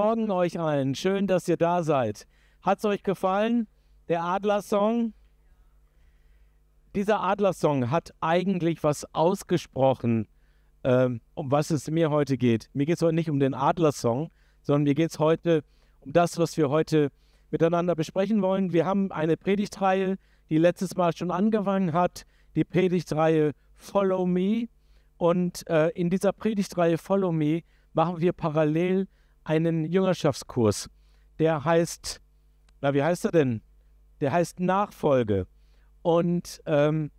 Morgen euch allen. Schön, dass ihr da seid. Hat es euch gefallen? Der Adlersong? Dieser Adlersong hat eigentlich was ausgesprochen, ähm, um was es mir heute geht. Mir geht es heute nicht um den Adlersong, sondern mir geht es heute um das, was wir heute miteinander besprechen wollen. Wir haben eine Predigtreihe, die letztes Mal schon angefangen hat, die Predigtreihe Follow Me. Und äh, in dieser Predigtreihe Follow Me machen wir parallel einen Jüngerschaftskurs. Der heißt, na, wie heißt er denn? Der heißt Nachfolge. Und ähm,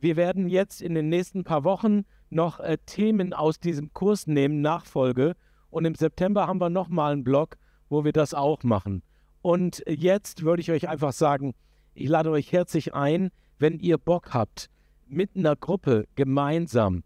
wir werden jetzt in den nächsten paar Wochen noch äh, Themen aus diesem Kurs nehmen, Nachfolge. Und im September haben wir nochmal einen Blog, wo wir das auch machen. Und jetzt würde ich euch einfach sagen, ich lade euch herzlich ein, wenn ihr Bock habt, mit einer Gruppe gemeinsam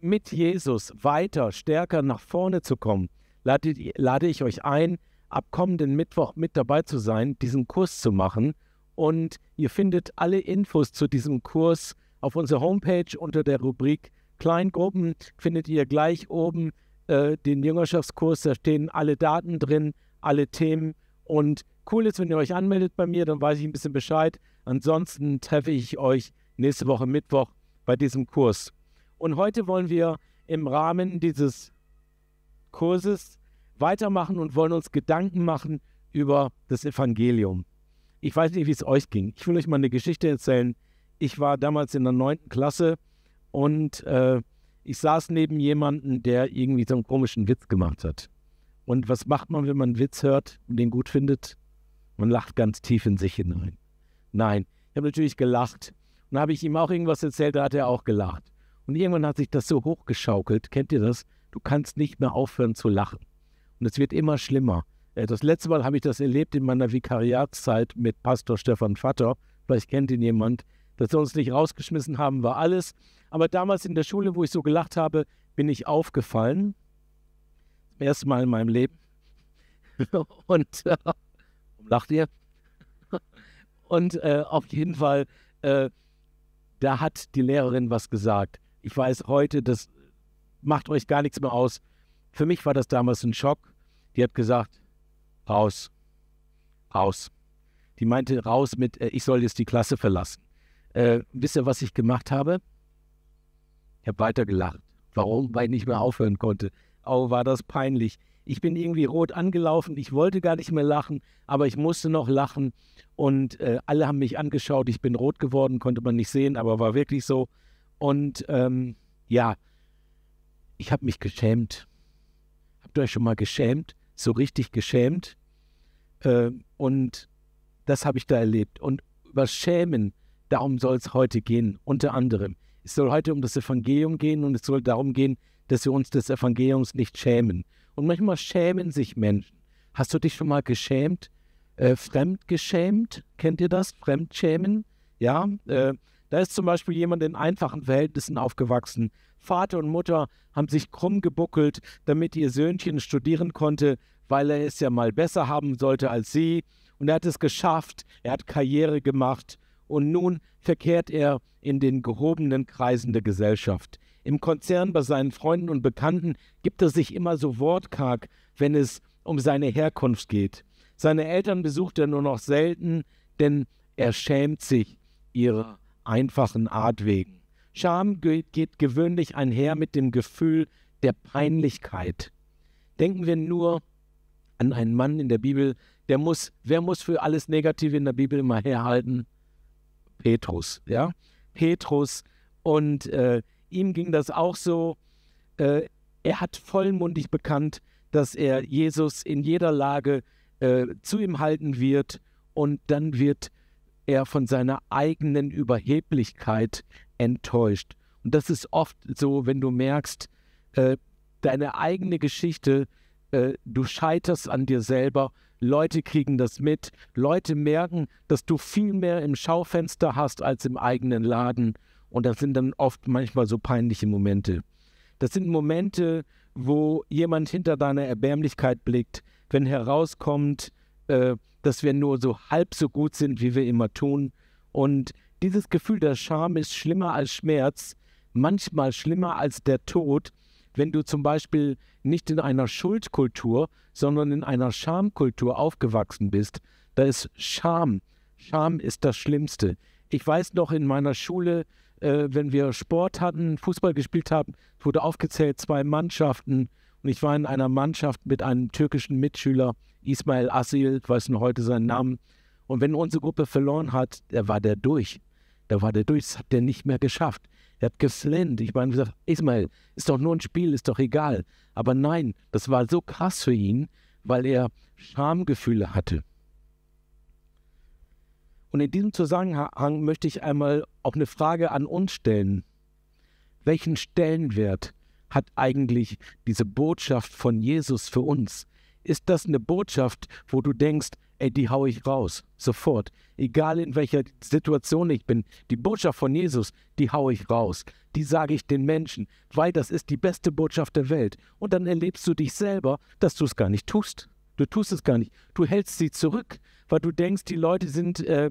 mit Jesus weiter, stärker nach vorne zu kommen, lade, lade ich euch ein, ab kommenden Mittwoch mit dabei zu sein, diesen Kurs zu machen. Und ihr findet alle Infos zu diesem Kurs auf unserer Homepage unter der Rubrik Kleingruppen. Findet ihr gleich oben äh, den Jüngerschaftskurs. Da stehen alle Daten drin, alle Themen. Und cool ist, wenn ihr euch anmeldet bei mir, dann weiß ich ein bisschen Bescheid. Ansonsten treffe ich euch nächste Woche Mittwoch bei diesem Kurs. Und heute wollen wir im Rahmen dieses Kurses weitermachen und wollen uns Gedanken machen über das Evangelium. Ich weiß nicht, wie es euch ging. Ich will euch mal eine Geschichte erzählen. Ich war damals in der neunten Klasse und äh, ich saß neben jemandem, der irgendwie so einen komischen Witz gemacht hat. Und was macht man, wenn man einen Witz hört und den gut findet? Man lacht ganz tief in sich hinein. Nein, ich habe natürlich gelacht. Und habe ich ihm auch irgendwas erzählt, da hat er auch gelacht. Und irgendwann hat sich das so hochgeschaukelt, kennt ihr das? du kannst nicht mehr aufhören zu lachen. Und es wird immer schlimmer. Äh, das letzte Mal habe ich das erlebt in meiner Vikariatszeit mit Pastor Stefan Vatter. Vielleicht kennt ihn jemand. Dass sie uns nicht rausgeschmissen haben, war alles. Aber damals in der Schule, wo ich so gelacht habe, bin ich aufgefallen. Zum ersten Mal in meinem Leben. Und äh, lacht ihr? Und äh, auf jeden Fall, äh, da hat die Lehrerin was gesagt. Ich weiß heute, dass macht euch gar nichts mehr aus. Für mich war das damals ein Schock. Die hat gesagt, raus, raus. Die meinte raus mit, äh, ich soll jetzt die Klasse verlassen. Äh, wisst ihr, was ich gemacht habe? Ich habe weitergelacht. Warum? Weil ich nicht mehr aufhören konnte. Oh, war das peinlich. Ich bin irgendwie rot angelaufen. Ich wollte gar nicht mehr lachen, aber ich musste noch lachen. Und äh, alle haben mich angeschaut. Ich bin rot geworden, konnte man nicht sehen, aber war wirklich so. Und ähm, ja, ich habe mich geschämt. Habt ihr euch schon mal geschämt? So richtig geschämt? Äh, und das habe ich da erlebt. Und über Schämen, darum soll es heute gehen, unter anderem. Es soll heute um das Evangelium gehen und es soll darum gehen, dass wir uns des Evangeliums nicht schämen. Und manchmal schämen sich Menschen. Hast du dich schon mal geschämt? Äh, fremdgeschämt? Kennt ihr das? Fremdschämen? Ja, äh, da ist zum Beispiel jemand in einfachen Verhältnissen aufgewachsen. Vater und Mutter haben sich krumm gebuckelt, damit ihr Söhnchen studieren konnte, weil er es ja mal besser haben sollte als sie. Und er hat es geschafft, er hat Karriere gemacht und nun verkehrt er in den gehobenen Kreisen der Gesellschaft. Im Konzern bei seinen Freunden und Bekannten gibt er sich immer so wortkarg, wenn es um seine Herkunft geht. Seine Eltern besucht er nur noch selten, denn er schämt sich ihrer einfachen Art wegen. Scham geht gewöhnlich einher mit dem Gefühl der Peinlichkeit. Denken wir nur an einen Mann in der Bibel, der muss, wer muss für alles Negative in der Bibel immer herhalten? Petrus, ja? Petrus. Und äh, ihm ging das auch so. Äh, er hat vollmundig bekannt, dass er Jesus in jeder Lage äh, zu ihm halten wird. Und dann wird er von seiner eigenen Überheblichkeit enttäuscht. Und das ist oft so, wenn du merkst, äh, deine eigene Geschichte, äh, du scheiterst an dir selber, Leute kriegen das mit, Leute merken, dass du viel mehr im Schaufenster hast als im eigenen Laden. Und das sind dann oft manchmal so peinliche Momente. Das sind Momente, wo jemand hinter deiner Erbärmlichkeit blickt, wenn herauskommt, äh, dass wir nur so halb so gut sind, wie wir immer tun. Und dieses Gefühl der Scham ist schlimmer als Schmerz, manchmal schlimmer als der Tod, wenn du zum Beispiel nicht in einer Schuldkultur, sondern in einer Schamkultur aufgewachsen bist. Da ist Scham. Scham ist das Schlimmste. Ich weiß noch in meiner Schule, äh, wenn wir Sport hatten, Fußball gespielt haben, wurde aufgezählt zwei Mannschaften und ich war in einer Mannschaft mit einem türkischen Mitschüler Ismail Asil, ich weiß nur heute seinen Namen. Und wenn unsere Gruppe verloren hat, da war der durch. Da war der durch, das hat der nicht mehr geschafft. Er hat geflennt. Ich meine, gesagt, Ismail, ist doch nur ein Spiel, ist doch egal. Aber nein, das war so krass für ihn, weil er Schamgefühle hatte. Und in diesem Zusammenhang möchte ich einmal auch eine Frage an uns stellen. Welchen Stellenwert hat eigentlich diese Botschaft von Jesus für uns? ist das eine Botschaft, wo du denkst, ey, die haue ich raus, sofort. Egal in welcher Situation ich bin, die Botschaft von Jesus, die haue ich raus. Die sage ich den Menschen, weil das ist die beste Botschaft der Welt. Und dann erlebst du dich selber, dass du es gar nicht tust. Du tust es gar nicht. Du hältst sie zurück, weil du denkst, die Leute sind, äh,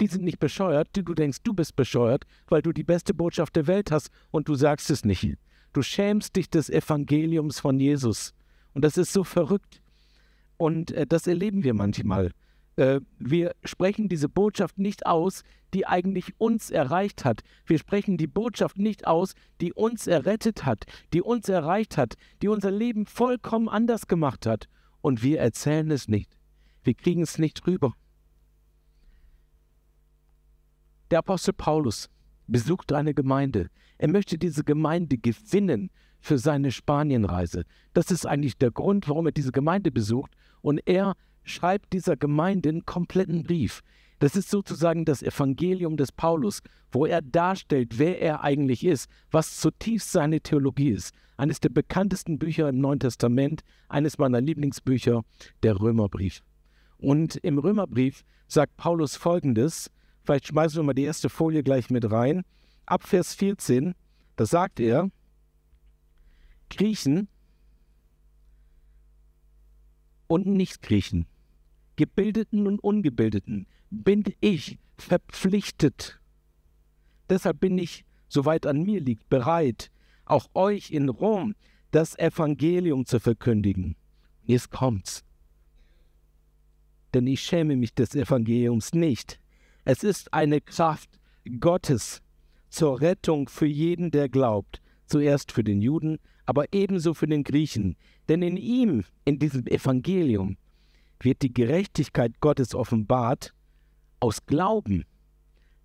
die sind nicht bescheuert. Du denkst, du bist bescheuert, weil du die beste Botschaft der Welt hast und du sagst es nicht. Du schämst dich des Evangeliums von Jesus. Und das ist so verrückt. Und äh, das erleben wir manchmal. Äh, wir sprechen diese Botschaft nicht aus, die eigentlich uns erreicht hat. Wir sprechen die Botschaft nicht aus, die uns errettet hat, die uns erreicht hat, die unser Leben vollkommen anders gemacht hat. Und wir erzählen es nicht. Wir kriegen es nicht rüber. Der Apostel Paulus besucht eine Gemeinde. Er möchte diese Gemeinde gewinnen für seine Spanienreise. Das ist eigentlich der Grund, warum er diese Gemeinde besucht und er schreibt dieser Gemeinde einen kompletten Brief. Das ist sozusagen das Evangelium des Paulus, wo er darstellt, wer er eigentlich ist, was zutiefst seine Theologie ist. Eines der bekanntesten Bücher im Neuen Testament, eines meiner Lieblingsbücher, der Römerbrief. Und im Römerbrief sagt Paulus folgendes, vielleicht schmeißen wir mal die erste Folie gleich mit rein. Ab Vers 14, da sagt er, Griechen, und Nichtgriechen, Gebildeten und Ungebildeten, bin ich verpflichtet. Deshalb bin ich, soweit an mir liegt, bereit, auch euch in Rom das Evangelium zu verkündigen. Jetzt kommt's. Denn ich schäme mich des Evangeliums nicht. Es ist eine Kraft Gottes zur Rettung für jeden, der glaubt, zuerst für den Juden, aber ebenso für den Griechen. Denn in ihm, in diesem Evangelium, wird die Gerechtigkeit Gottes offenbart aus Glauben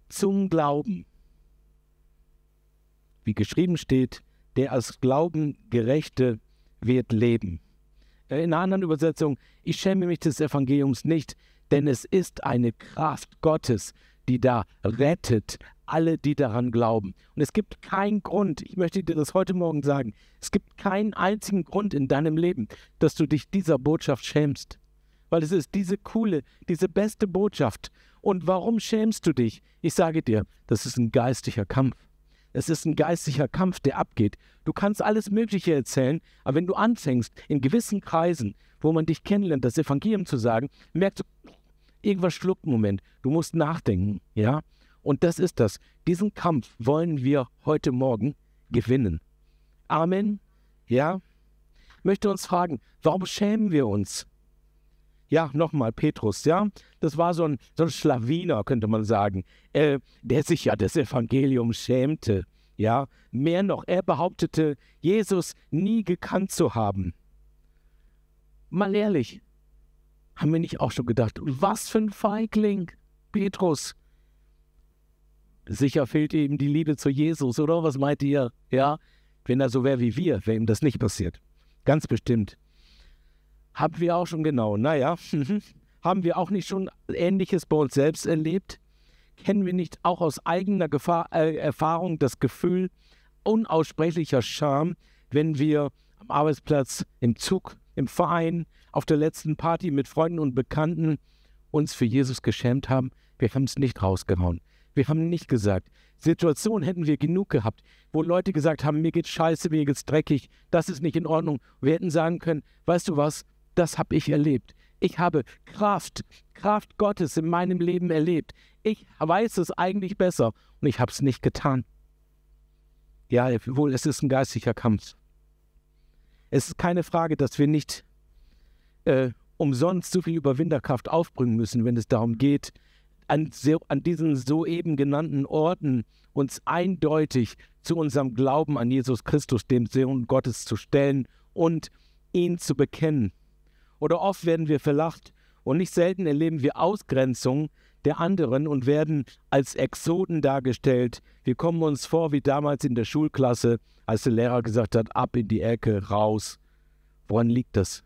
zum Glauben. Wie geschrieben steht, der aus Glauben Gerechte wird leben. In einer anderen Übersetzung, ich schäme mich des Evangeliums nicht, denn es ist eine Kraft Gottes, die da rettet, alle, die daran glauben. Und es gibt keinen Grund, ich möchte dir das heute Morgen sagen, es gibt keinen einzigen Grund in deinem Leben, dass du dich dieser Botschaft schämst. Weil es ist diese coole, diese beste Botschaft. Und warum schämst du dich? Ich sage dir, das ist ein geistiger Kampf. Es ist ein geistiger Kampf, der abgeht. Du kannst alles Mögliche erzählen, aber wenn du anfängst, in gewissen Kreisen, wo man dich kennenlernt, das Evangelium zu sagen, merkst du, irgendwas schluckt im Moment. Du musst nachdenken, ja? Und das ist das. Diesen Kampf wollen wir heute Morgen gewinnen. Amen. Ja. Ich möchte uns fragen, warum schämen wir uns? Ja, nochmal, Petrus, ja. Das war so ein, so ein Schlawiner, könnte man sagen, äh, der sich ja des Evangeliums schämte. Ja, mehr noch, er behauptete, Jesus nie gekannt zu haben. Mal ehrlich, haben wir nicht auch schon gedacht, was für ein Feigling, Petrus. Sicher fehlt ihm die Liebe zu Jesus, oder? Was meint ihr? Ja, wenn er so wäre wie wir, wäre ihm das nicht passiert. Ganz bestimmt. Haben wir auch schon genau. Naja, mhm. haben wir auch nicht schon Ähnliches bei uns selbst erlebt? Kennen wir nicht auch aus eigener Gefahr, äh, Erfahrung das Gefühl unaussprechlicher Scham, wenn wir am Arbeitsplatz, im Zug, im Verein, auf der letzten Party mit Freunden und Bekannten uns für Jesus geschämt haben? Wir haben es nicht rausgehauen. Wir haben nicht gesagt. Situationen hätten wir genug gehabt, wo Leute gesagt haben, mir geht's scheiße, mir geht's dreckig, das ist nicht in Ordnung. Wir hätten sagen können, weißt du was, das habe ich erlebt. Ich habe Kraft, Kraft Gottes in meinem Leben erlebt. Ich weiß es eigentlich besser und ich habe es nicht getan. Ja, wohl, es ist ein geistlicher Kampf. Es ist keine Frage, dass wir nicht äh, umsonst so viel Überwinderkraft aufbringen müssen, wenn es darum geht, an, an diesen soeben genannten Orten uns eindeutig zu unserem Glauben an Jesus Christus, dem Sohn Gottes, zu stellen und ihn zu bekennen. Oder oft werden wir verlacht und nicht selten erleben wir Ausgrenzung der anderen und werden als Exoten dargestellt. Wir kommen uns vor wie damals in der Schulklasse, als der Lehrer gesagt hat, ab in die Ecke, raus. Woran liegt das?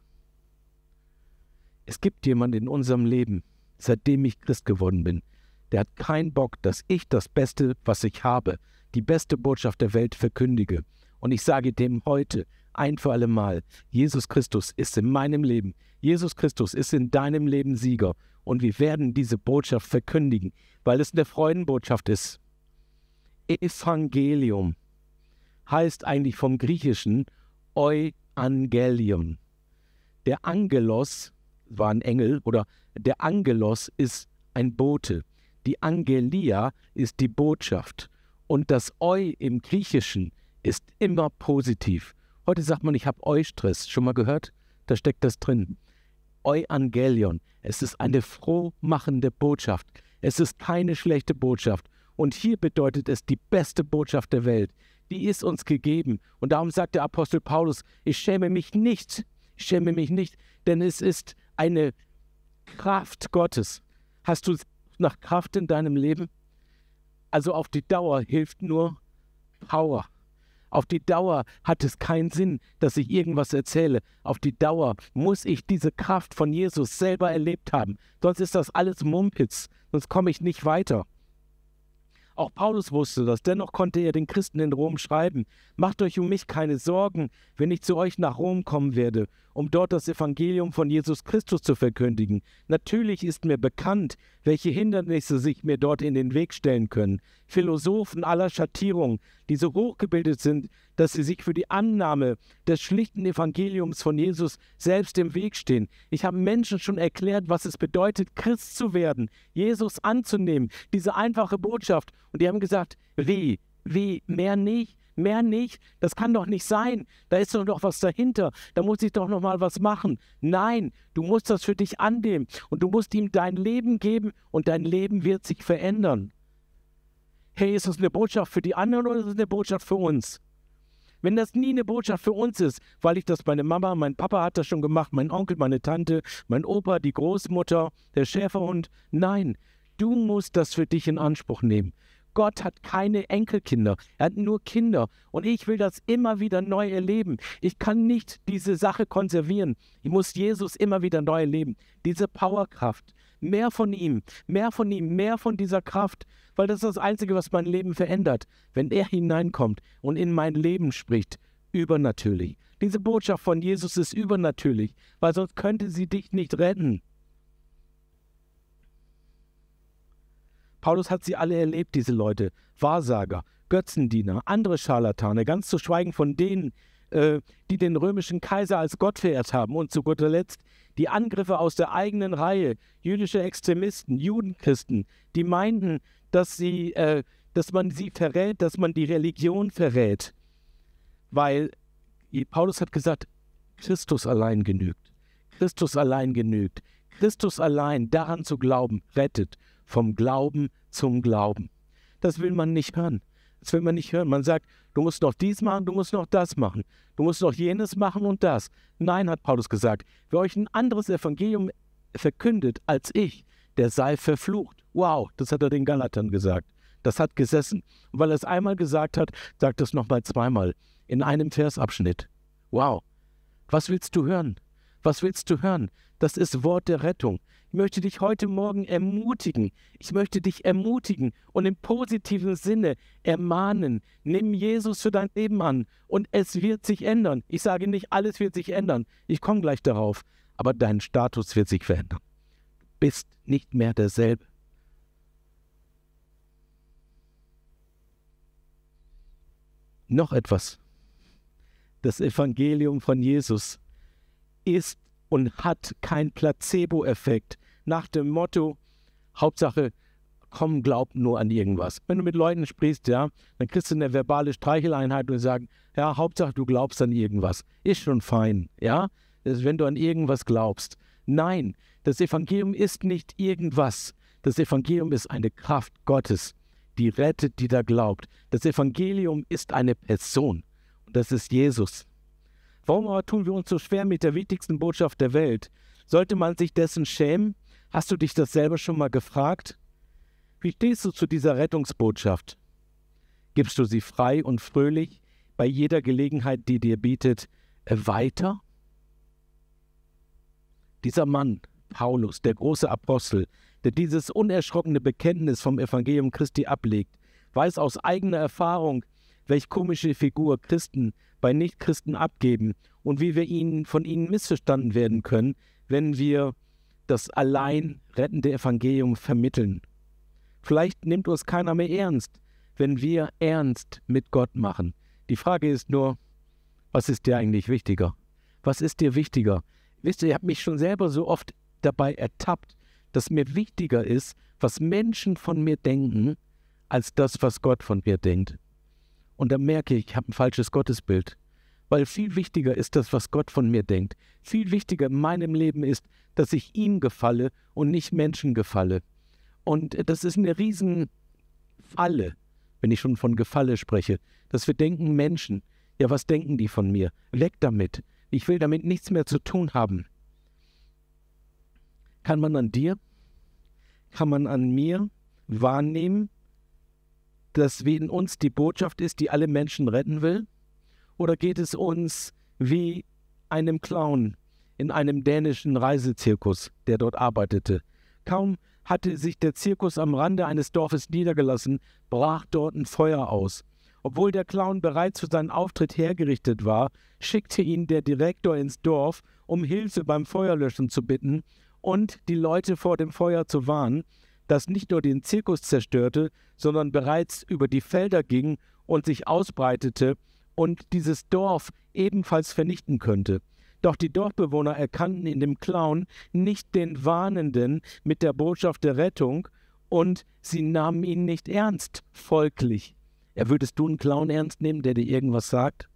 Es gibt jemanden in unserem Leben, seitdem ich Christ geworden bin. Der hat keinen Bock, dass ich das Beste, was ich habe, die beste Botschaft der Welt verkündige. Und ich sage dem heute, ein für alle Mal, Jesus Christus ist in meinem Leben, Jesus Christus ist in deinem Leben Sieger. Und wir werden diese Botschaft verkündigen, weil es eine Freudenbotschaft ist. Evangelium heißt eigentlich vom Griechischen Euangelium. Der Angelos war ein Engel oder der Angelos ist ein Bote. Die Angelia ist die Botschaft. Und das Eu im Griechischen ist immer positiv. Heute sagt man, ich habe Eustress. Schon mal gehört? Da steckt das drin. Euangelion. Es ist eine frohmachende Botschaft. Es ist keine schlechte Botschaft. Und hier bedeutet es die beste Botschaft der Welt. Die ist uns gegeben. Und darum sagt der Apostel Paulus, ich schäme mich nicht. Ich schäme mich nicht, denn es ist eine Kraft Gottes. Hast du nach Kraft in deinem Leben? Also auf die Dauer hilft nur Power. Auf die Dauer hat es keinen Sinn, dass ich irgendwas erzähle. Auf die Dauer muss ich diese Kraft von Jesus selber erlebt haben. Sonst ist das alles Mumpitz. Sonst komme ich nicht weiter. Auch Paulus wusste das, dennoch konnte er den Christen in Rom schreiben, macht euch um mich keine Sorgen, wenn ich zu euch nach Rom kommen werde, um dort das Evangelium von Jesus Christus zu verkündigen. Natürlich ist mir bekannt, welche Hindernisse sich mir dort in den Weg stellen können. Philosophen aller Schattierung, die so hochgebildet sind, dass sie sich für die Annahme des schlichten Evangeliums von Jesus selbst im Weg stehen. Ich habe Menschen schon erklärt, was es bedeutet, Christ zu werden, Jesus anzunehmen, diese einfache Botschaft. Und die haben gesagt, wie, wie, mehr nicht, mehr nicht, das kann doch nicht sein, da ist doch noch was dahinter, da muss ich doch noch mal was machen. Nein, du musst das für dich annehmen und du musst ihm dein Leben geben und dein Leben wird sich verändern. Hey, ist das eine Botschaft für die anderen oder ist das eine Botschaft für uns? Wenn das nie eine Botschaft für uns ist, weil ich das meine Mama, mein Papa hat das schon gemacht, mein Onkel, meine Tante, mein Opa, die Großmutter, der Schäferhund. Nein, du musst das für dich in Anspruch nehmen. Gott hat keine Enkelkinder, er hat nur Kinder. Und ich will das immer wieder neu erleben. Ich kann nicht diese Sache konservieren. Ich muss Jesus immer wieder neu erleben. Diese Powerkraft, Mehr von ihm, mehr von ihm, mehr von dieser Kraft, weil das ist das Einzige, was mein Leben verändert, wenn er hineinkommt und in mein Leben spricht, übernatürlich. Diese Botschaft von Jesus ist übernatürlich, weil sonst könnte sie dich nicht retten. Paulus hat sie alle erlebt, diese Leute. Wahrsager, Götzendiener, andere Scharlatane, ganz zu schweigen von denen, äh, die den römischen Kaiser als Gott verehrt haben und zu guter Letzt die Angriffe aus der eigenen Reihe, jüdische Extremisten, Judenchristen, die meinten, dass, sie, äh, dass man sie verrät, dass man die Religion verrät. Weil Paulus hat gesagt, Christus allein genügt. Christus allein genügt. Christus allein daran zu glauben, rettet. Vom Glauben zum Glauben. Das will man nicht hören. Das will man nicht hören. Man sagt, du musst noch dies machen, du musst noch das machen, du musst noch jenes machen und das. Nein, hat Paulus gesagt, wer euch ein anderes Evangelium verkündet als ich, der sei verflucht. Wow, das hat er den Galatern gesagt. Das hat gesessen. Und weil er es einmal gesagt hat, sagt es nochmal zweimal in einem Versabschnitt. Wow, was willst du hören? Was willst du hören? Das ist Wort der Rettung. Ich möchte dich heute Morgen ermutigen. Ich möchte dich ermutigen und im positiven Sinne ermahnen. Nimm Jesus für dein Leben an und es wird sich ändern. Ich sage nicht, alles wird sich ändern. Ich komme gleich darauf. Aber dein Status wird sich verändern. Du bist nicht mehr derselbe. Noch etwas. Das Evangelium von Jesus ist und hat keinen Placebo-Effekt. Nach dem Motto, Hauptsache, komm, glaub nur an irgendwas. Wenn du mit Leuten sprichst, ja, dann kriegst du eine verbale Streicheleinheit und sagen, ja, Hauptsache, du glaubst an irgendwas. Ist schon fein, ja, ist, wenn du an irgendwas glaubst. Nein, das Evangelium ist nicht irgendwas. Das Evangelium ist eine Kraft Gottes, die rettet, die da glaubt. Das Evangelium ist eine Person und das ist Jesus. Warum aber tun wir uns so schwer mit der wichtigsten Botschaft der Welt? Sollte man sich dessen schämen? Hast du dich das selber schon mal gefragt? Wie stehst du zu dieser Rettungsbotschaft? Gibst du sie frei und fröhlich bei jeder Gelegenheit, die dir bietet, äh, weiter? Dieser Mann, Paulus, der große Apostel, der dieses unerschrockene Bekenntnis vom Evangelium Christi ablegt, weiß aus eigener Erfahrung, welch komische Figur Christen bei Nichtchristen abgeben und wie wir ihnen, von ihnen missverstanden werden können, wenn wir das allein rettende Evangelium vermitteln. Vielleicht nimmt uns keiner mehr ernst, wenn wir ernst mit Gott machen. Die Frage ist nur, was ist dir eigentlich wichtiger? Was ist dir wichtiger? Wisst ihr, ich habe mich schon selber so oft dabei ertappt, dass mir wichtiger ist, was Menschen von mir denken, als das, was Gott von mir denkt. Und dann merke ich, ich habe ein falsches Gottesbild. Weil viel wichtiger ist das, was Gott von mir denkt. Viel wichtiger in meinem Leben ist, dass ich ihm gefalle und nicht Menschen gefalle. Und das ist eine Riesenfalle, wenn ich schon von Gefalle spreche, dass wir denken Menschen, ja, was denken die von mir? Weg damit. Ich will damit nichts mehr zu tun haben. Kann man an dir, kann man an mir wahrnehmen, dass wie in uns die Botschaft ist, die alle Menschen retten will? Oder geht es uns wie einem Clown in einem dänischen Reisezirkus, der dort arbeitete? Kaum hatte sich der Zirkus am Rande eines Dorfes niedergelassen, brach dort ein Feuer aus. Obwohl der Clown bereits für seinen Auftritt hergerichtet war, schickte ihn der Direktor ins Dorf, um Hilfe beim Feuerlöschen zu bitten und die Leute vor dem Feuer zu warnen, das nicht nur den Zirkus zerstörte, sondern bereits über die Felder ging und sich ausbreitete und dieses Dorf ebenfalls vernichten könnte. Doch die Dorfbewohner erkannten in dem Clown nicht den Warnenden mit der Botschaft der Rettung und sie nahmen ihn nicht ernst, folglich. Ja, würdest du einen Clown ernst nehmen, der dir irgendwas sagt?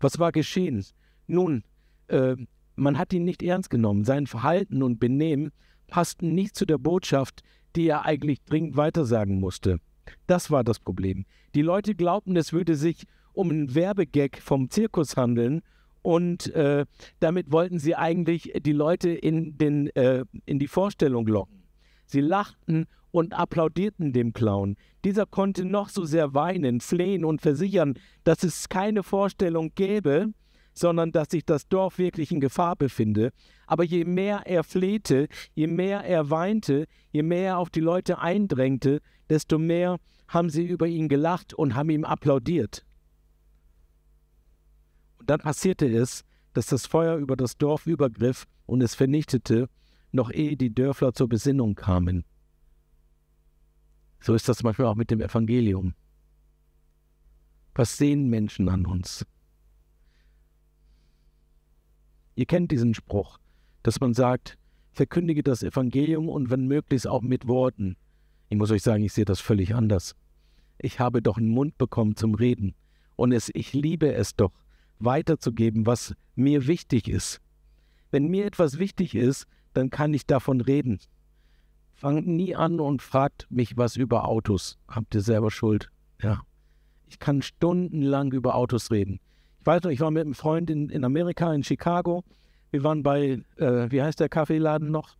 Was war geschehen? Nun, äh, man hat ihn nicht ernst genommen. Sein Verhalten und Benehmen passten nicht zu der Botschaft, die er eigentlich dringend weitersagen musste. Das war das Problem. Die Leute glaubten, es würde sich um einen Werbegag vom Zirkus handeln und äh, damit wollten sie eigentlich die Leute in, den, äh, in die Vorstellung locken. Sie lachten und applaudierten dem Clown. Dieser konnte noch so sehr weinen, flehen und versichern, dass es keine Vorstellung gäbe, sondern dass sich das Dorf wirklich in Gefahr befinde. Aber je mehr er flehte, je mehr er weinte, je mehr er auf die Leute eindrängte, desto mehr haben sie über ihn gelacht und haben ihm applaudiert. Und dann passierte es, dass das Feuer über das Dorf übergriff und es vernichtete, noch ehe die Dörfler zur Besinnung kamen. So ist das manchmal auch mit dem Evangelium. Was sehen Menschen an uns? Ihr kennt diesen Spruch, dass man sagt, verkündige das Evangelium und wenn möglich auch mit Worten. Ich muss euch sagen, ich sehe das völlig anders. Ich habe doch einen Mund bekommen zum Reden und es, ich liebe es doch, weiterzugeben, was mir wichtig ist. Wenn mir etwas wichtig ist, dann kann ich davon reden. Fangt nie an und fragt mich was über Autos. Habt ihr selber Schuld? Ja. Ich kann stundenlang über Autos reden. Ich weiß noch, ich war mit einem Freund in, in Amerika, in Chicago. Wir waren bei, äh, wie heißt der Kaffeeladen noch?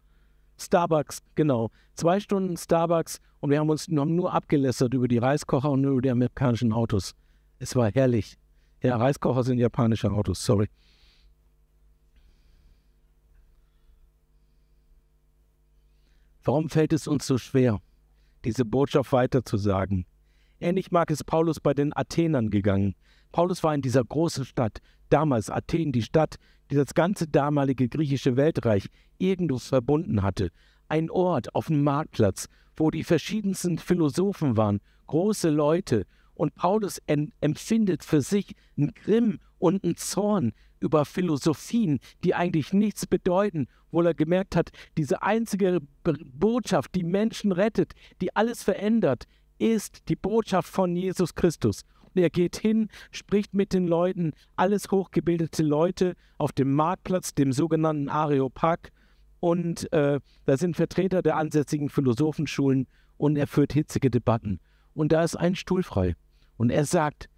Starbucks, genau. Zwei Stunden Starbucks und wir haben uns wir nur abgelässert über die Reiskocher und nur über die amerikanischen Autos. Es war herrlich. Ja, Reiskocher sind japanische Autos, sorry. Warum fällt es uns so schwer, diese Botschaft weiterzusagen? Ähnlich mag es Paulus bei den Athenern gegangen. Paulus war in dieser großen Stadt, damals Athen, die Stadt, die das ganze damalige griechische Weltreich irgendwo verbunden hatte. Ein Ort auf dem Marktplatz, wo die verschiedensten Philosophen waren, große Leute. Und Paulus empfindet für sich einen Grimm und einen Zorn über Philosophien, die eigentlich nichts bedeuten, wo er gemerkt hat, diese einzige Botschaft, die Menschen rettet, die alles verändert, ist die Botschaft von Jesus Christus. Er geht hin, spricht mit den Leuten, alles hochgebildete Leute auf dem Marktplatz, dem sogenannten Areopag. Und äh, da sind Vertreter der ansässigen Philosophenschulen und er führt hitzige Debatten. Und da ist ein Stuhl frei. Und er sagt,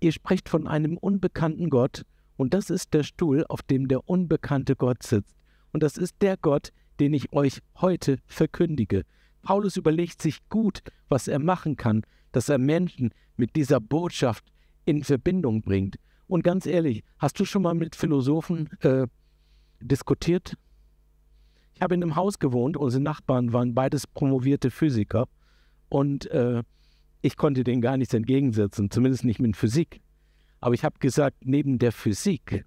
ihr sprecht von einem unbekannten Gott und das ist der Stuhl, auf dem der unbekannte Gott sitzt. Und das ist der Gott, den ich euch heute verkündige. Paulus überlegt sich gut, was er machen kann, dass er Menschen mit dieser Botschaft in Verbindung bringt. Und ganz ehrlich, hast du schon mal mit Philosophen äh, diskutiert? Ich habe in einem Haus gewohnt, unsere Nachbarn waren beides promovierte Physiker und äh, ich konnte denen gar nichts entgegensetzen, zumindest nicht mit Physik. Aber ich habe gesagt, neben der Physik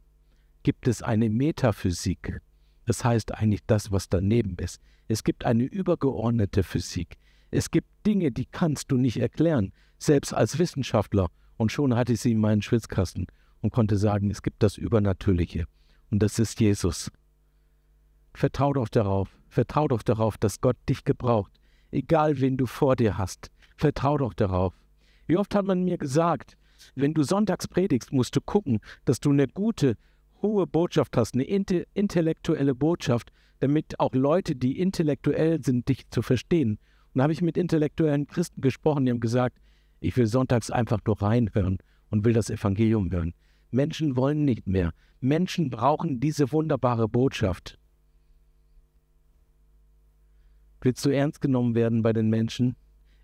gibt es eine Metaphysik. Das heißt eigentlich das, was daneben ist. Es gibt eine übergeordnete Physik, es gibt Dinge, die kannst du nicht erklären, selbst als Wissenschaftler. Und schon hatte ich sie in meinen Schwitzkasten und konnte sagen, es gibt das Übernatürliche. Und das ist Jesus. Vertrau doch darauf, vertrau doch darauf, dass Gott dich gebraucht, egal wen du vor dir hast. Vertrau doch darauf. Wie oft hat man mir gesagt, wenn du sonntags predigst, musst du gucken, dass du eine gute, hohe Botschaft hast, eine intellektuelle Botschaft, damit auch Leute, die intellektuell sind, dich zu verstehen dann habe ich mit intellektuellen Christen gesprochen, die haben gesagt, ich will sonntags einfach nur reinhören und will das Evangelium hören. Menschen wollen nicht mehr. Menschen brauchen diese wunderbare Botschaft. Willst du ernst genommen werden bei den Menschen?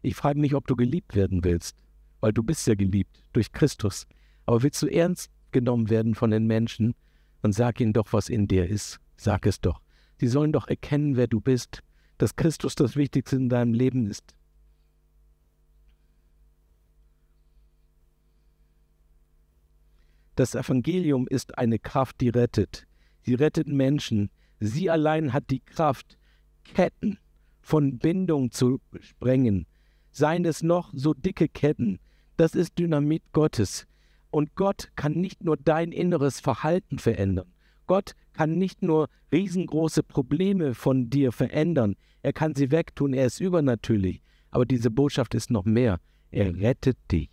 Ich frage mich, ob du geliebt werden willst, weil du bist ja geliebt durch Christus. Aber willst du ernst genommen werden von den Menschen? Dann sag ihnen doch, was in dir ist. Sag es doch. Sie sollen doch erkennen, wer du bist dass Christus das Wichtigste in deinem Leben ist. Das Evangelium ist eine Kraft, die rettet. Sie rettet Menschen. Sie allein hat die Kraft, Ketten von Bindung zu sprengen. Seien es noch so dicke Ketten, das ist Dynamit Gottes. Und Gott kann nicht nur dein inneres Verhalten verändern. Gott kann nicht nur riesengroße Probleme von dir verändern, er kann sie wegtun, er ist übernatürlich. Aber diese Botschaft ist noch mehr. Er rettet dich.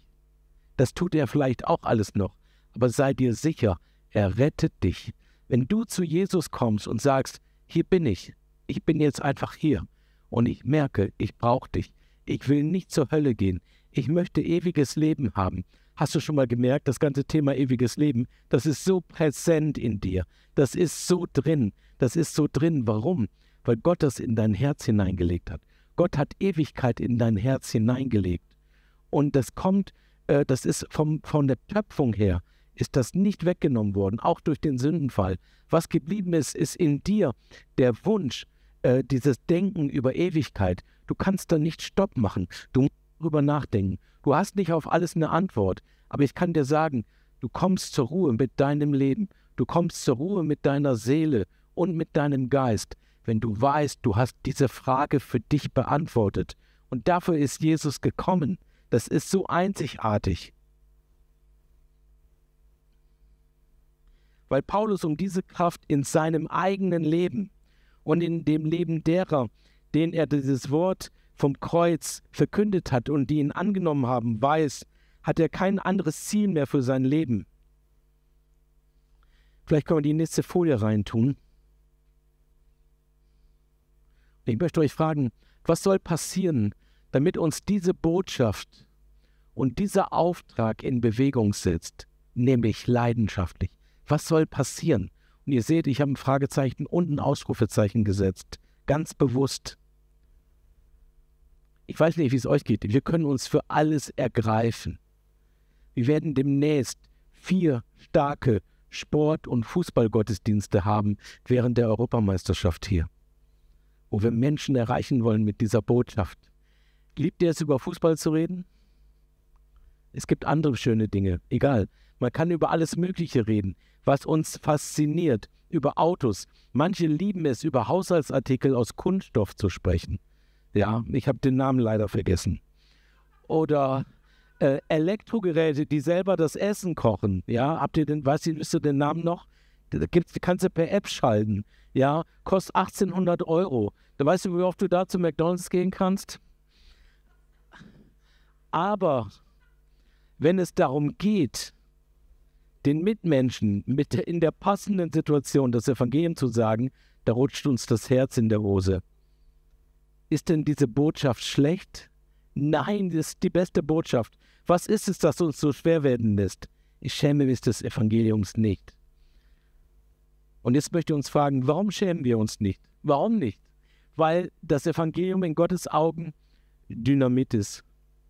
Das tut er vielleicht auch alles noch, aber sei dir sicher, er rettet dich. Wenn du zu Jesus kommst und sagst, hier bin ich, ich bin jetzt einfach hier und ich merke, ich brauche dich, ich will nicht zur Hölle gehen, ich möchte ewiges Leben haben, Hast du schon mal gemerkt, das ganze Thema ewiges Leben, das ist so präsent in dir. Das ist so drin. Das ist so drin. Warum? Weil Gott das in dein Herz hineingelegt hat. Gott hat Ewigkeit in dein Herz hineingelegt. Und das kommt, äh, das ist vom, von der Töpfung her, ist das nicht weggenommen worden, auch durch den Sündenfall. Was geblieben ist, ist in dir der Wunsch, äh, dieses Denken über Ewigkeit. Du kannst da nicht Stopp machen. Du musst drüber nachdenken. Du hast nicht auf alles eine Antwort, aber ich kann dir sagen, du kommst zur Ruhe mit deinem Leben, du kommst zur Ruhe mit deiner Seele und mit deinem Geist, wenn du weißt, du hast diese Frage für dich beantwortet. Und dafür ist Jesus gekommen. Das ist so einzigartig. Weil Paulus um diese Kraft in seinem eigenen Leben und in dem Leben derer, denen er dieses Wort vom Kreuz verkündet hat und die ihn angenommen haben, weiß, hat er kein anderes Ziel mehr für sein Leben. Vielleicht können wir die nächste Folie reintun. Ich möchte euch fragen, was soll passieren, damit uns diese Botschaft und dieser Auftrag in Bewegung setzt, nämlich leidenschaftlich? Was soll passieren? Und ihr seht, ich habe ein Fragezeichen und ein Ausrufezeichen gesetzt, ganz bewusst ich weiß nicht, wie es euch geht, wir können uns für alles ergreifen. Wir werden demnächst vier starke Sport- und Fußballgottesdienste haben während der Europameisterschaft hier, wo wir Menschen erreichen wollen mit dieser Botschaft. Liebt ihr es, über Fußball zu reden? Es gibt andere schöne Dinge, egal. Man kann über alles Mögliche reden, was uns fasziniert, über Autos. Manche lieben es, über Haushaltsartikel aus Kunststoff zu sprechen. Ja, ich habe den Namen leider vergessen. Oder äh, Elektrogeräte, die selber das Essen kochen. Ja, habt ihr den, weißt du, den Namen noch? Da gibt's, kannst du per App schalten. Ja, kostet 1800 Euro. Da weißt du, wie oft du da zu McDonalds gehen kannst? Aber wenn es darum geht, den Mitmenschen mit in der passenden Situation das Evangelium zu sagen, da rutscht uns das Herz in der Hose ist denn diese Botschaft schlecht? Nein, das ist die beste Botschaft. Was ist es, das uns so schwer werden lässt? Ich schäme mich des Evangeliums nicht. Und jetzt möchte ich uns fragen, warum schämen wir uns nicht? Warum nicht? Weil das Evangelium in Gottes Augen Dynamit ist.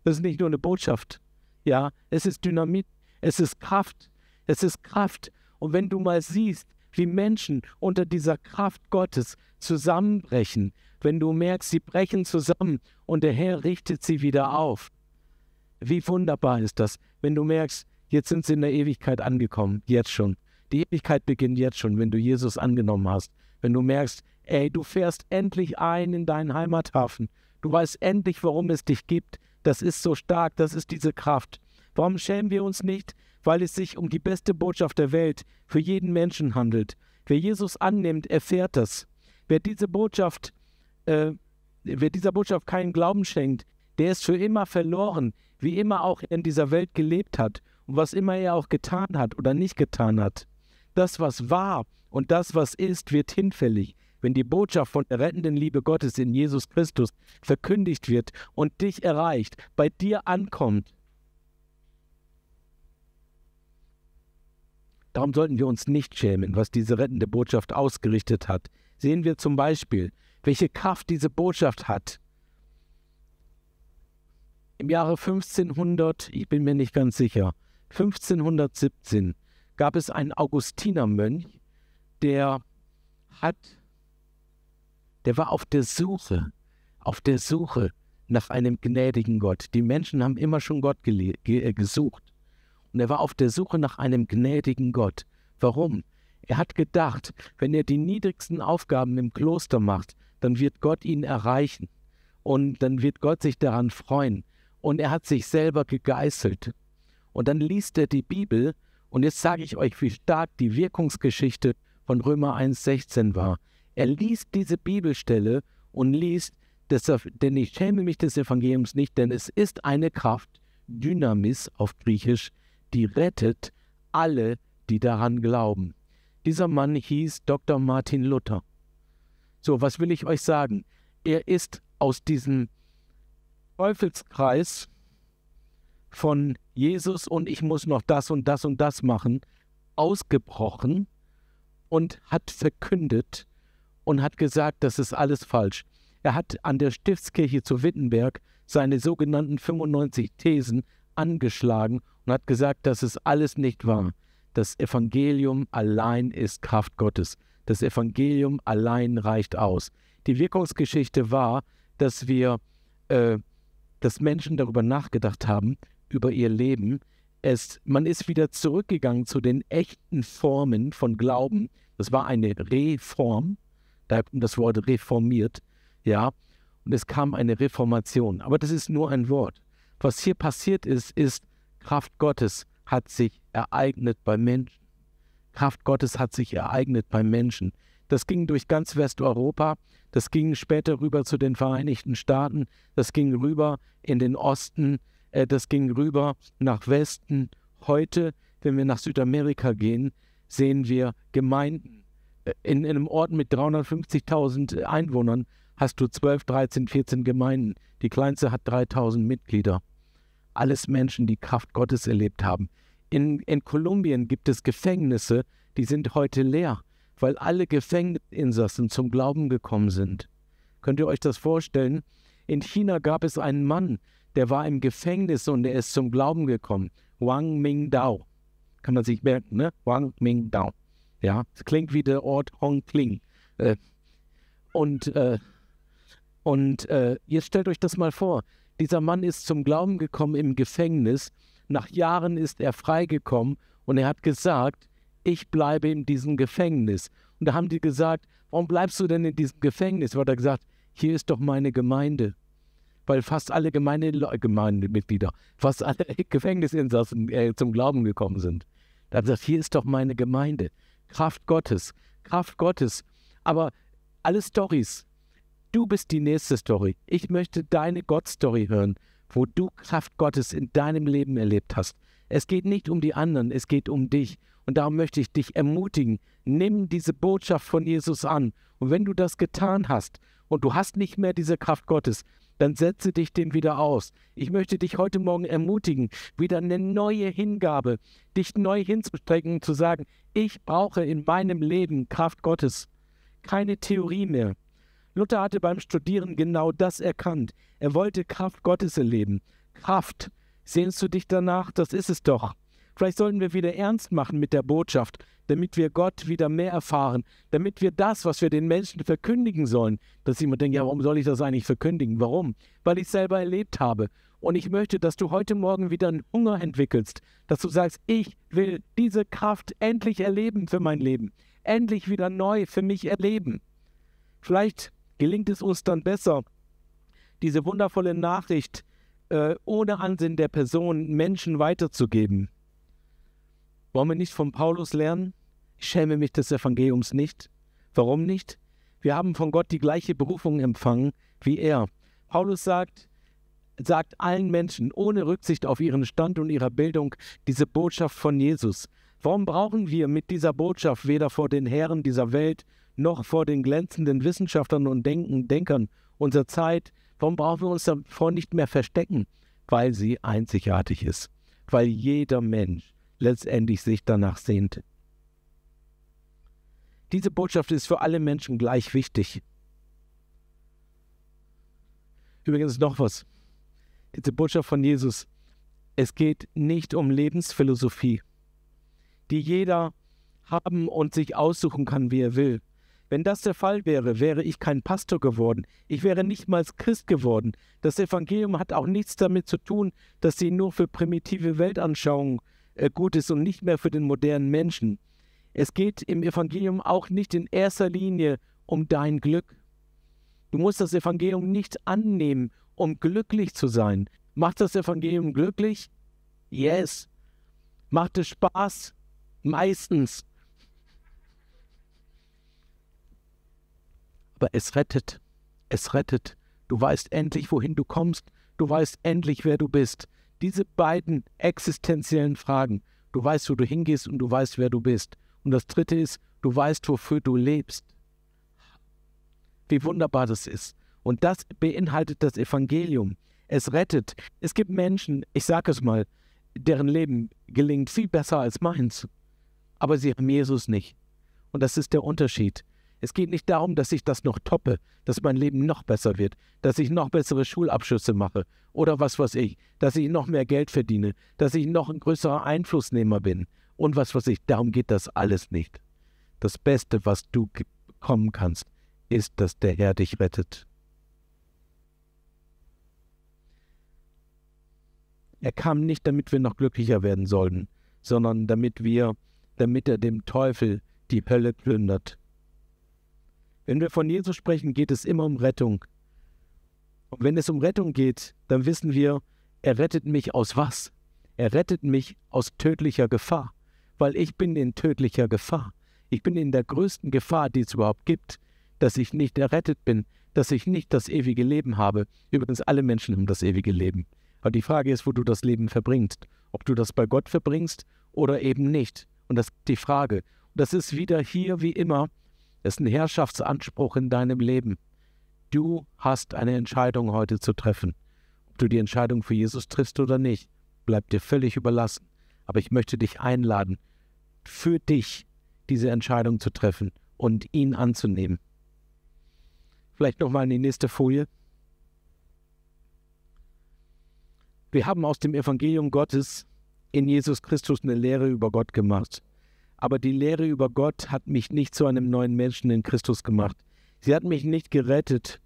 Es ist nicht nur eine Botschaft. Ja, es ist Dynamit, es ist Kraft, es ist Kraft. Und wenn du mal siehst, wie Menschen unter dieser Kraft Gottes zusammenbrechen, wenn du merkst, sie brechen zusammen und der Herr richtet sie wieder auf. Wie wunderbar ist das, wenn du merkst, jetzt sind sie in der Ewigkeit angekommen, jetzt schon. Die Ewigkeit beginnt jetzt schon, wenn du Jesus angenommen hast. Wenn du merkst, ey, du fährst endlich ein in deinen Heimathafen. Du weißt endlich, warum es dich gibt. Das ist so stark, das ist diese Kraft. Warum schämen wir uns nicht? Weil es sich um die beste Botschaft der Welt für jeden Menschen handelt. Wer Jesus annimmt, erfährt das. Wer diese Botschaft äh, wer dieser Botschaft keinen Glauben schenkt, der ist für immer verloren, wie immer auch in dieser Welt gelebt hat und was immer er auch getan hat oder nicht getan hat. Das, was war und das, was ist, wird hinfällig, wenn die Botschaft von der rettenden Liebe Gottes in Jesus Christus verkündigt wird und dich erreicht, bei dir ankommt. Darum sollten wir uns nicht schämen, was diese rettende Botschaft ausgerichtet hat. Sehen wir zum Beispiel, welche Kraft diese Botschaft hat. Im Jahre 1500, ich bin mir nicht ganz sicher, 1517 gab es einen Augustinermönch, der hat, der war auf der Suche, auf der Suche nach einem gnädigen Gott. Die Menschen haben immer schon Gott äh, gesucht. Und er war auf der Suche nach einem gnädigen Gott. Warum? Er hat gedacht, wenn er die niedrigsten Aufgaben im Kloster macht, dann wird Gott ihn erreichen und dann wird Gott sich daran freuen. Und er hat sich selber gegeißelt. Und dann liest er die Bibel und jetzt sage ich euch, wie stark die Wirkungsgeschichte von Römer 1.16 war. Er liest diese Bibelstelle und liest, dass er, denn ich schäme mich des Evangeliums nicht, denn es ist eine Kraft, Dynamis auf Griechisch, die rettet alle, die daran glauben. Dieser Mann hieß Dr. Martin Luther. So, was will ich euch sagen? Er ist aus diesem Teufelskreis von Jesus und ich muss noch das und das und das machen, ausgebrochen und hat verkündet und hat gesagt, das ist alles falsch. Er hat an der Stiftskirche zu Wittenberg seine sogenannten 95 Thesen angeschlagen und hat gesagt, das ist alles nicht wahr. Das Evangelium allein ist Kraft Gottes. Das Evangelium allein reicht aus. Die Wirkungsgeschichte war, dass wir, äh, dass Menschen darüber nachgedacht haben, über ihr Leben. Es, man ist wieder zurückgegangen zu den echten Formen von Glauben. Das war eine Reform. Da kommt das Wort reformiert. Ja. Und es kam eine Reformation. Aber das ist nur ein Wort. Was hier passiert ist, ist, Kraft Gottes hat sich ereignet bei Menschen. Kraft Gottes hat sich ereignet beim Menschen. Das ging durch ganz Westeuropa, das ging später rüber zu den Vereinigten Staaten, das ging rüber in den Osten, äh, das ging rüber nach Westen. Heute, wenn wir nach Südamerika gehen, sehen wir Gemeinden. In, äh, in einem Ort mit 350.000 äh, Einwohnern hast du 12, 13, 14 Gemeinden. Die kleinste hat 3.000 Mitglieder. Alles Menschen, die Kraft Gottes erlebt haben. In, in Kolumbien gibt es Gefängnisse, die sind heute leer, weil alle Gefängnisinsassen zum Glauben gekommen sind. Könnt ihr euch das vorstellen? In China gab es einen Mann, der war im Gefängnis und er ist zum Glauben gekommen. Wang Ming Dao. Kann man sich merken, ne? Wang Ming Dao. Ja, es klingt wie der Ort Hongkling. Äh, und äh, und äh, jetzt stellt euch das mal vor. Dieser Mann ist zum Glauben gekommen im Gefängnis nach Jahren ist er freigekommen und er hat gesagt, ich bleibe in diesem Gefängnis. Und da haben die gesagt, warum bleibst du denn in diesem Gefängnis? Weil er gesagt, hier ist doch meine Gemeinde. Weil fast alle Gemeinde, Gemeindemitglieder, fast alle Gefängnisinsassen äh, zum Glauben gekommen sind. Da hat er gesagt, hier ist doch meine Gemeinde. Kraft Gottes, Kraft Gottes. Aber alle Stories. Du bist die nächste Story. Ich möchte deine Gott-Story hören wo du Kraft Gottes in deinem Leben erlebt hast. Es geht nicht um die anderen, es geht um dich. Und darum möchte ich dich ermutigen, nimm diese Botschaft von Jesus an. Und wenn du das getan hast und du hast nicht mehr diese Kraft Gottes, dann setze dich dem wieder aus. Ich möchte dich heute Morgen ermutigen, wieder eine neue Hingabe, dich neu hinzustrecken und zu sagen, ich brauche in meinem Leben Kraft Gottes. Keine Theorie mehr, Luther hatte beim Studieren genau das erkannt. Er wollte Kraft Gottes erleben. Kraft. Sehnst du dich danach? Das ist es doch. Vielleicht sollten wir wieder ernst machen mit der Botschaft, damit wir Gott wieder mehr erfahren, damit wir das, was wir den Menschen verkündigen sollen, dass jemand denkt, ja, warum soll ich das eigentlich verkündigen? Warum? Weil ich es selber erlebt habe. Und ich möchte, dass du heute Morgen wieder einen Hunger entwickelst, dass du sagst, ich will diese Kraft endlich erleben für mein Leben, endlich wieder neu für mich erleben. Vielleicht gelingt es uns dann besser, diese wundervolle Nachricht äh, ohne Ansinn der Person Menschen weiterzugeben. Wollen wir nicht von Paulus lernen? Ich schäme mich des Evangeliums nicht. Warum nicht? Wir haben von Gott die gleiche Berufung empfangen wie er. Paulus sagt, sagt allen Menschen ohne Rücksicht auf ihren Stand und ihre Bildung diese Botschaft von Jesus. Warum brauchen wir mit dieser Botschaft weder vor den Herren dieser Welt noch vor den glänzenden Wissenschaftlern und Denken, Denkern unserer Zeit, warum brauchen wir uns davor nicht mehr verstecken? Weil sie einzigartig ist, weil jeder Mensch letztendlich sich danach sehnt. Diese Botschaft ist für alle Menschen gleich wichtig. Übrigens noch was. Diese Botschaft von Jesus. Es geht nicht um Lebensphilosophie, die jeder haben und sich aussuchen kann, wie er will. Wenn das der Fall wäre, wäre ich kein Pastor geworden. Ich wäre nicht mal Christ geworden. Das Evangelium hat auch nichts damit zu tun, dass sie nur für primitive Weltanschauungen äh, gut ist und nicht mehr für den modernen Menschen. Es geht im Evangelium auch nicht in erster Linie um dein Glück. Du musst das Evangelium nicht annehmen, um glücklich zu sein. Macht das Evangelium glücklich? Yes. Macht es Spaß? Meistens. Aber es rettet. Es rettet. Du weißt endlich, wohin du kommst. Du weißt endlich, wer du bist. Diese beiden existenziellen Fragen. Du weißt, wo du hingehst und du weißt, wer du bist. Und das Dritte ist, du weißt, wofür du lebst. Wie wunderbar das ist. Und das beinhaltet das Evangelium. Es rettet. Es gibt Menschen, ich sage es mal, deren Leben gelingt viel besser als meins. Aber sie haben Jesus nicht. Und das ist der Unterschied. Es geht nicht darum, dass ich das noch toppe, dass mein Leben noch besser wird, dass ich noch bessere Schulabschlüsse mache oder was weiß ich, dass ich noch mehr Geld verdiene, dass ich noch ein größerer Einflussnehmer bin und was weiß ich. Darum geht das alles nicht. Das Beste, was du bekommen kannst, ist, dass der Herr dich rettet. Er kam nicht, damit wir noch glücklicher werden sollten, sondern damit wir, damit er dem Teufel die Hölle plündert. Wenn wir von Jesus sprechen, geht es immer um Rettung. Und wenn es um Rettung geht, dann wissen wir, er rettet mich aus was? Er rettet mich aus tödlicher Gefahr, weil ich bin in tödlicher Gefahr. Ich bin in der größten Gefahr, die es überhaupt gibt, dass ich nicht errettet bin, dass ich nicht das ewige Leben habe. Übrigens, alle Menschen haben das ewige Leben. Aber die Frage ist, wo du das Leben verbringst. Ob du das bei Gott verbringst oder eben nicht. Und das ist die Frage. Und das ist wieder hier wie immer ist ein Herrschaftsanspruch in deinem Leben. Du hast eine Entscheidung heute zu treffen. Ob du die Entscheidung für Jesus triffst oder nicht, bleibt dir völlig überlassen. Aber ich möchte dich einladen, für dich diese Entscheidung zu treffen und ihn anzunehmen. Vielleicht nochmal in die nächste Folie. Wir haben aus dem Evangelium Gottes in Jesus Christus eine Lehre über Gott gemacht aber die Lehre über Gott hat mich nicht zu einem neuen Menschen in Christus gemacht. Sie hat mich nicht gerettet.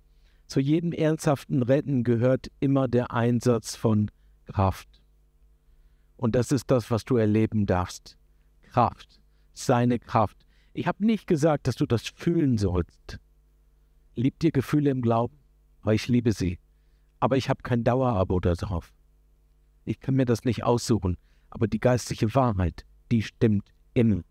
Zu jedem ernsthaften Retten gehört immer der Einsatz von Kraft. Und das ist das, was du erleben darfst. Kraft, seine Kraft. Ich habe nicht gesagt, dass du das fühlen sollst. Liebt dir Gefühle im Glauben? Weil oh, ich liebe sie. Aber ich habe kein Dauerabo darauf. Ich kann mir das nicht aussuchen. Aber die geistliche Wahrheit, die stimmt innen.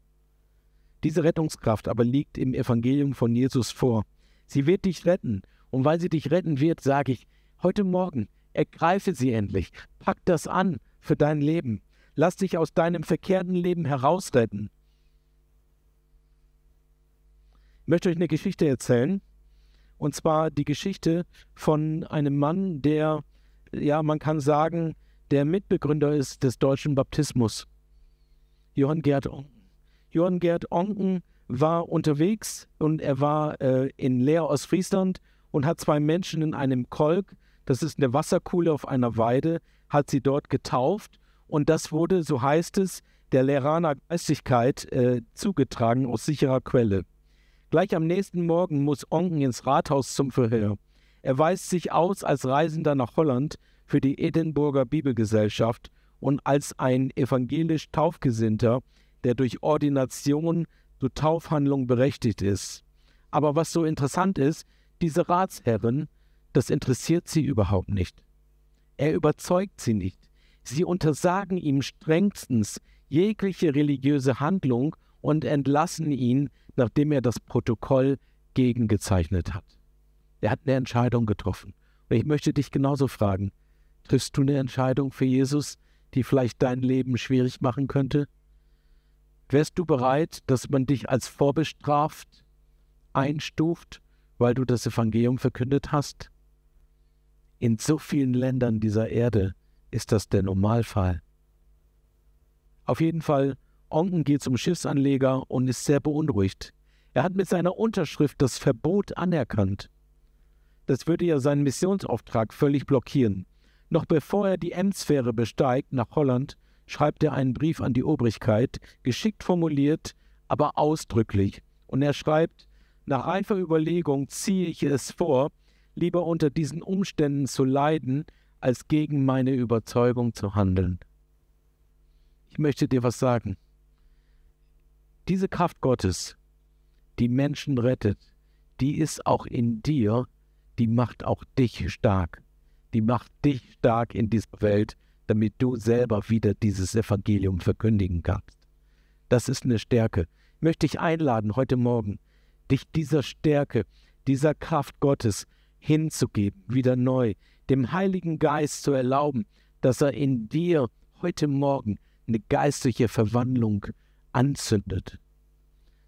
Diese Rettungskraft aber liegt im Evangelium von Jesus vor. Sie wird dich retten. Und weil sie dich retten wird, sage ich, heute Morgen ergreife sie endlich. Pack das an für dein Leben. Lass dich aus deinem verkehrten Leben herausretten. Ich möchte euch eine Geschichte erzählen. Und zwar die Geschichte von einem Mann, der, ja, man kann sagen, der Mitbegründer ist des deutschen Baptismus. Johann Gerdung. Jörn Gerd Onken war unterwegs und er war äh, in Leer aus Friesland und hat zwei Menschen in einem Kolk, das ist eine Wasserkuhle auf einer Weide, hat sie dort getauft und das wurde, so heißt es, der Leraner Geistigkeit äh, zugetragen aus sicherer Quelle. Gleich am nächsten Morgen muss Onken ins Rathaus zum Verhör. Er weist sich aus als Reisender nach Holland für die Edinburgher Bibelgesellschaft und als ein evangelisch Taufgesinnter, der durch Ordination zu Taufhandlung berechtigt ist. Aber was so interessant ist, diese Ratsherren, das interessiert sie überhaupt nicht. Er überzeugt sie nicht. Sie untersagen ihm strengstens jegliche religiöse Handlung und entlassen ihn, nachdem er das Protokoll gegengezeichnet hat. Er hat eine Entscheidung getroffen. Und ich möchte dich genauso fragen, triffst du eine Entscheidung für Jesus, die vielleicht dein Leben schwierig machen könnte? Wärst du bereit, dass man dich als vorbestraft einstuft, weil du das Evangelium verkündet hast? In so vielen Ländern dieser Erde ist das der Normalfall. Auf jeden Fall, Onken geht zum Schiffsanleger und ist sehr beunruhigt. Er hat mit seiner Unterschrift das Verbot anerkannt. Das würde ja seinen Missionsauftrag völlig blockieren. Noch bevor er die Emsphäre besteigt nach Holland, schreibt er einen Brief an die Obrigkeit, geschickt formuliert, aber ausdrücklich. Und er schreibt, nach einfacher Überlegung ziehe ich es vor, lieber unter diesen Umständen zu leiden, als gegen meine Überzeugung zu handeln. Ich möchte dir was sagen. Diese Kraft Gottes, die Menschen rettet, die ist auch in dir, die macht auch dich stark. Die macht dich stark in dieser Welt damit du selber wieder dieses Evangelium verkündigen kannst. Das ist eine Stärke. Ich Möchte dich einladen, heute Morgen dich dieser Stärke, dieser Kraft Gottes hinzugeben, wieder neu, dem Heiligen Geist zu erlauben, dass er in dir heute Morgen eine geistliche Verwandlung anzündet.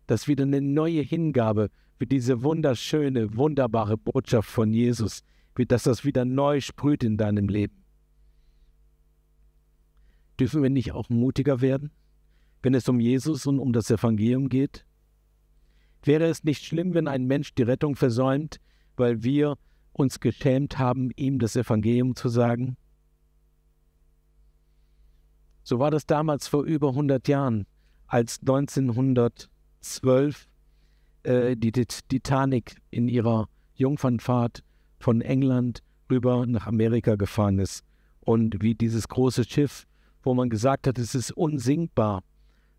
Dass wieder eine neue Hingabe für diese wunderschöne, wunderbare Botschaft von Jesus, dass das wieder neu sprüht in deinem Leben. Dürfen wir nicht auch mutiger werden, wenn es um Jesus und um das Evangelium geht? Wäre es nicht schlimm, wenn ein Mensch die Rettung versäumt, weil wir uns geschämt haben, ihm das Evangelium zu sagen? So war das damals vor über 100 Jahren, als 1912 äh, die, die Titanic in ihrer Jungfernfahrt von England rüber nach Amerika gefahren ist und wie dieses große Schiff wo man gesagt hat, es ist unsinkbar,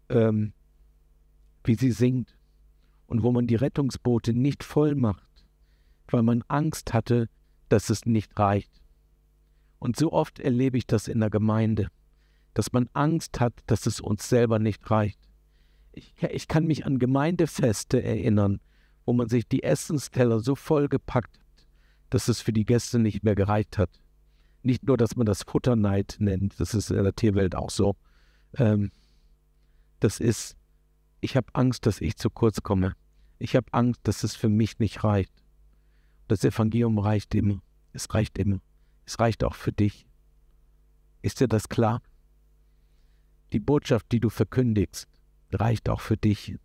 ähm, wie sie singt. Und wo man die Rettungsboote nicht voll macht, weil man Angst hatte, dass es nicht reicht. Und so oft erlebe ich das in der Gemeinde, dass man Angst hat, dass es uns selber nicht reicht. Ich, ich kann mich an Gemeindefeste erinnern, wo man sich die Essensteller so vollgepackt hat, dass es für die Gäste nicht mehr gereicht hat. Nicht nur, dass man das Futterneid nennt, das ist in der Tierwelt auch so. Ähm, das ist, ich habe Angst, dass ich zu kurz komme. Ich habe Angst, dass es für mich nicht reicht. Das Evangelium reicht immer. Es reicht immer. Es reicht auch für dich. Ist dir das klar? Die Botschaft, die du verkündigst, reicht auch für dich.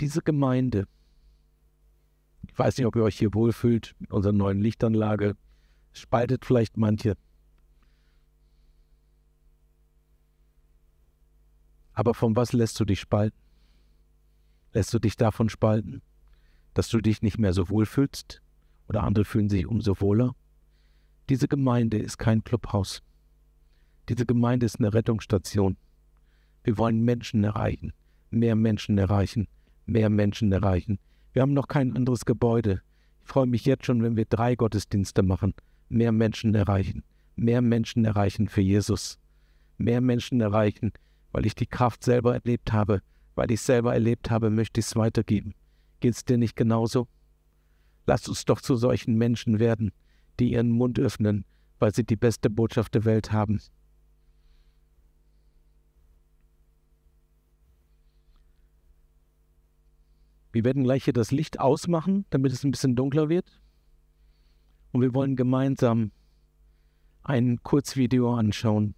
Diese Gemeinde, ich weiß nicht, ob ihr euch hier wohlfühlt mit unserer neuen Lichtanlage. Spaltet vielleicht manche. Aber von was lässt du dich spalten? Lässt du dich davon spalten, dass du dich nicht mehr so wohlfühlst oder andere fühlen sich umso wohler? Diese Gemeinde ist kein Clubhaus. Diese Gemeinde ist eine Rettungsstation. Wir wollen Menschen erreichen, mehr Menschen erreichen, mehr Menschen erreichen. Wir haben noch kein anderes Gebäude. Ich freue mich jetzt schon, wenn wir drei Gottesdienste machen, mehr Menschen erreichen, mehr Menschen erreichen für Jesus, mehr Menschen erreichen, weil ich die Kraft selber erlebt habe, weil ich selber erlebt habe, möchte ich es weitergeben. Geht es dir nicht genauso? Lass uns doch zu solchen Menschen werden, die ihren Mund öffnen, weil sie die beste Botschaft der Welt haben. Wir werden gleich hier das Licht ausmachen, damit es ein bisschen dunkler wird. Und wir wollen gemeinsam ein Kurzvideo anschauen.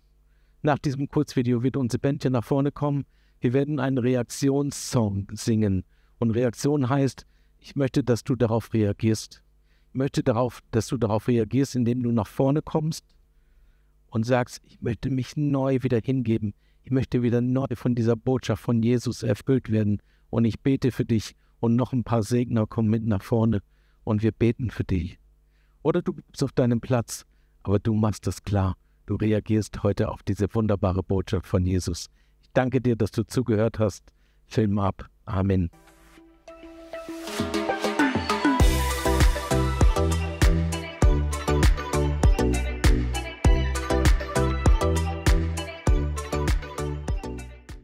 Nach diesem Kurzvideo wird unsere Band hier nach vorne kommen. Wir werden einen Reaktionssong singen. Und Reaktion heißt, ich möchte, dass du darauf reagierst. Ich möchte darauf, dass du darauf reagierst, indem du nach vorne kommst und sagst, ich möchte mich neu wieder hingeben. Ich möchte wieder neu von dieser Botschaft von Jesus erfüllt werden. Und ich bete für dich und noch ein paar Segner kommen mit nach vorne und wir beten für dich. Oder du bist auf deinem Platz, aber du machst es klar. Du reagierst heute auf diese wunderbare Botschaft von Jesus. Ich danke dir, dass du zugehört hast. Film ab. Amen.